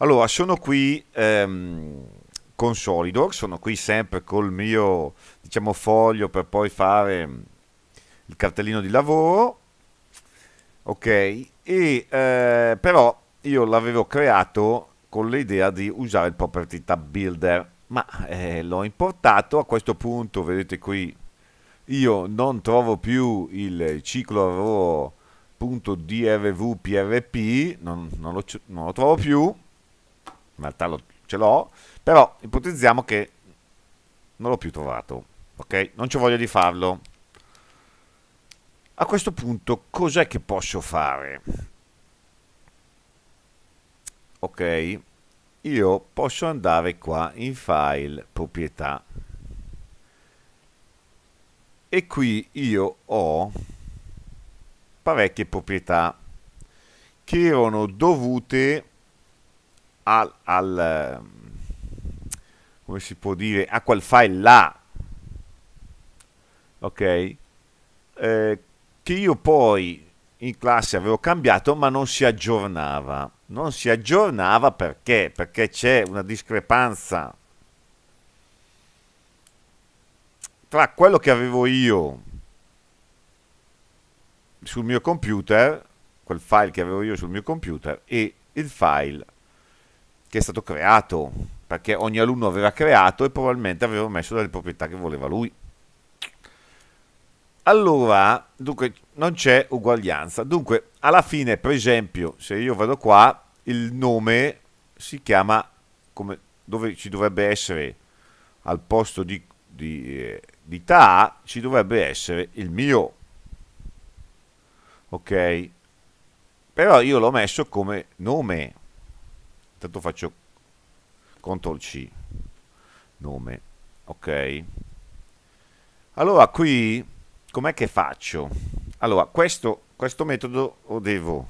Allora, sono qui ehm, con Solidor, sono qui sempre col mio diciamo, foglio per poi fare mm, il cartellino di lavoro. Ok, e eh, però io l'avevo creato con l'idea di usare il property tab builder, ma eh, l'ho importato, a questo punto vedete qui io non trovo più il ciclo lavoro.drvprp, non, non, non lo trovo più, in realtà lo, ce l'ho, però ipotizziamo che non l'ho più trovato, ok? Non ci voglio di farlo. A questo punto cos'è che posso fare? Ok, io posso andare qua in file proprietà e qui io ho parecchie proprietà che erano dovute al, al ehm, come si può dire a quel file là ok eh, che io poi in classe avevo cambiato ma non si aggiornava non si aggiornava perché perché c'è una discrepanza tra quello che avevo io sul mio computer quel file che avevo io sul mio computer e il file che è stato creato, perché ogni alunno aveva creato e probabilmente aveva messo delle proprietà che voleva lui. Allora, dunque, non c'è uguaglianza. Dunque, alla fine, per esempio, se io vado qua, il nome si chiama come dove ci dovrebbe essere al posto di, di, eh, di TA, ci dovrebbe essere il mio. Ok? Però io l'ho messo come nome intanto faccio CTRL C nome ok allora qui com'è che faccio allora questo, questo metodo lo devo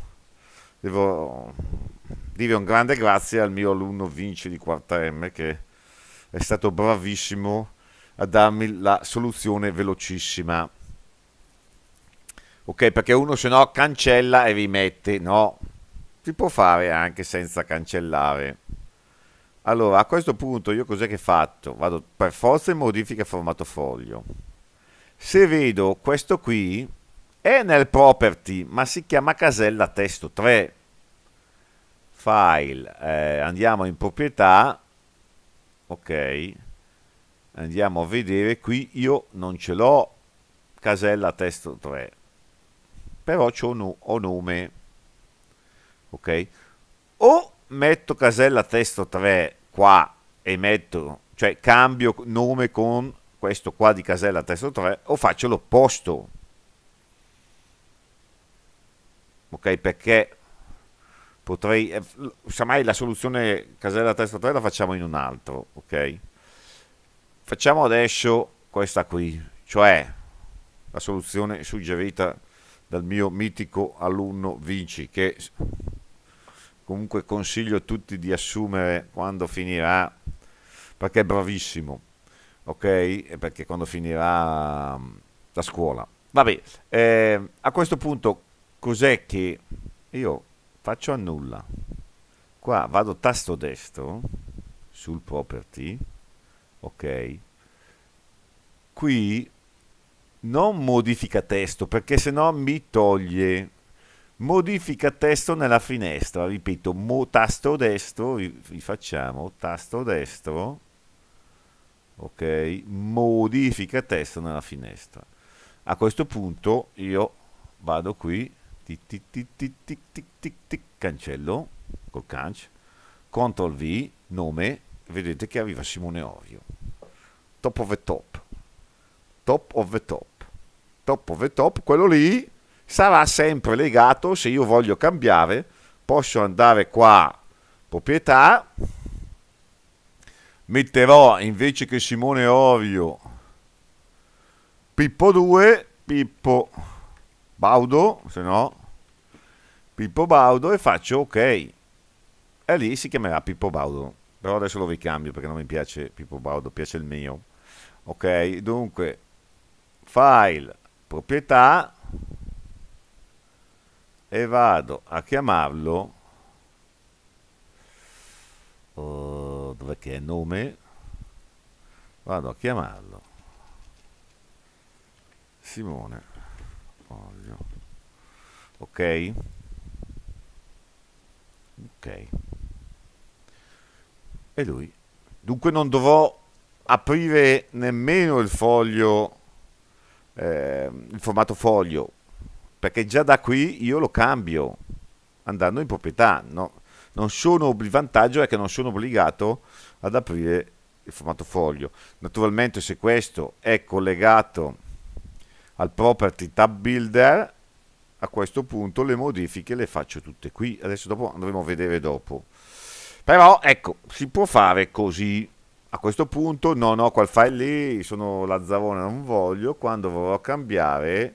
devo dire un grande grazie al mio alunno vince di quarta M che è stato bravissimo a darmi la soluzione velocissima ok perché uno se no cancella e rimette no si può fare anche senza cancellare. Allora, a questo punto io cos'è che ho fatto? Vado per forza in modifica formato foglio. Se vedo questo qui, è nel property, ma si chiama casella testo 3. File, eh, andiamo in proprietà, ok, andiamo a vedere, qui io non ce l'ho casella testo 3, però c'ho un nome ok? O metto casella testo 3 qua e metto, cioè cambio nome con questo qua di casella testo 3 o faccio l'opposto. Ok, perché potrei, eh, semmai la soluzione casella testo 3 la facciamo in un altro, ok? Facciamo adesso questa qui, cioè la soluzione suggerita dal mio mitico alunno Vinci che comunque consiglio a tutti di assumere quando finirà perché è bravissimo ok e perché quando finirà mm, la scuola vabbè eh, a questo punto cos'è che io faccio a nulla qua vado tasto destro sul property ok qui non modifica testo perché se no mi toglie Modifica testo nella finestra, ripeto, mo, tasto destro, rifacciamo, tasto destro, ok, modifica testo nella finestra. A questo punto io vado qui, tic, tic, tic, tic, tic, tic, tic, tic cancello, col canc, CTRL V, nome, vedete che arriva Simone Ovio, Top of the top. Top of the top. Top of the top, quello lì sarà sempre legato, se io voglio cambiare, posso andare qua, proprietà, metterò invece che Simone Orio, Pippo 2, Pippo Baudo, se no, Pippo Baudo e faccio ok. E lì si chiamerà Pippo Baudo. Però adesso lo ricambio perché non mi piace Pippo Baudo, piace il mio. Ok, dunque, file, proprietà, e vado a chiamarlo uh, oh, dove che è nome vado a chiamarlo Simone Olio ok ok e lui dunque non dovrò aprire nemmeno il foglio eh, il formato foglio perché già da qui io lo cambio andando in proprietà. No? Sono, il vantaggio è che non sono obbligato ad aprire il formato foglio. Naturalmente se questo è collegato al property tab builder, a questo punto le modifiche le faccio tutte qui. Adesso dopo andremo a vedere dopo. Però ecco, si può fare così. A questo punto non ho quel file lì, sono Lazzarone, non voglio. Quando vorrò cambiare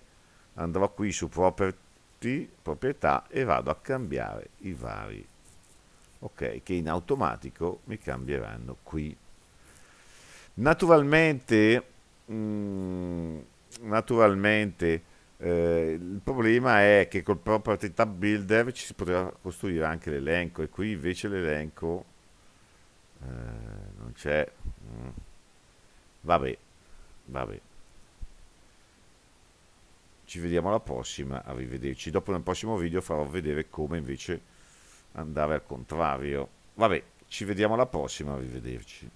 andrò qui su property, proprietà e vado a cambiare i vari ok che in automatico mi cambieranno qui naturalmente mh, mm, naturalmente eh, il problema è che col property tab builder ci si poteva costruire anche l'elenco e qui invece l'elenco eh, non c'è mm. vabbè vabbè ci vediamo alla prossima, arrivederci. Dopo nel prossimo video farò vedere come invece andare al contrario. Vabbè, ci vediamo alla prossima, arrivederci.